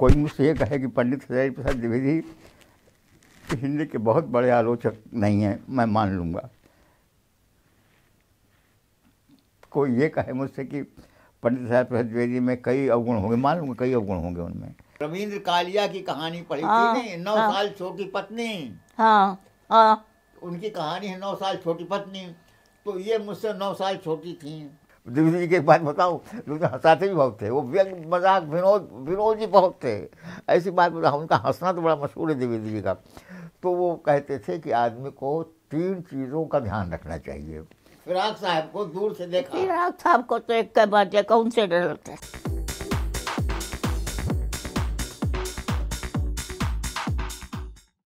कोई मुझसे ये कहे कि पंडित हजारी प्रसाद द्विवेदी हिंदी के बहुत बड़े आलोचक नहीं हैं मैं मान लूँगा कोई ये कहे मुझसे कि पंडित हजारी प्रसाद द्विवेदी में कई अवगुण होंगे मान लूँगा कई अवगुण होंगे उनमें रविंद्र कालिया की कहानी पढ़ी हाँ, थी नौ हाँ, साल छोटी पत्नी हाँ, हाँ, उनकी कहानी है नौ साल छोटी पत्नी तो ये मुझसे नौ साल छोटी थी दिलीप जी की एक बात बताऊँ दिलीप हंसाते भी बहुत थे वो व्यंग मजाक विनोद विनोद जी बहुत थे ऐसी बात बताओ उनका हंसना तो बड़ा मशहूर है द्विवेदी जी का तो वो कहते थे कि आदमी को तीन चीज़ों का ध्यान रखना चाहिए फिराक साहब को दूर से देखा फिराक साहब को तो एक बात देखा उनसे डर लगता है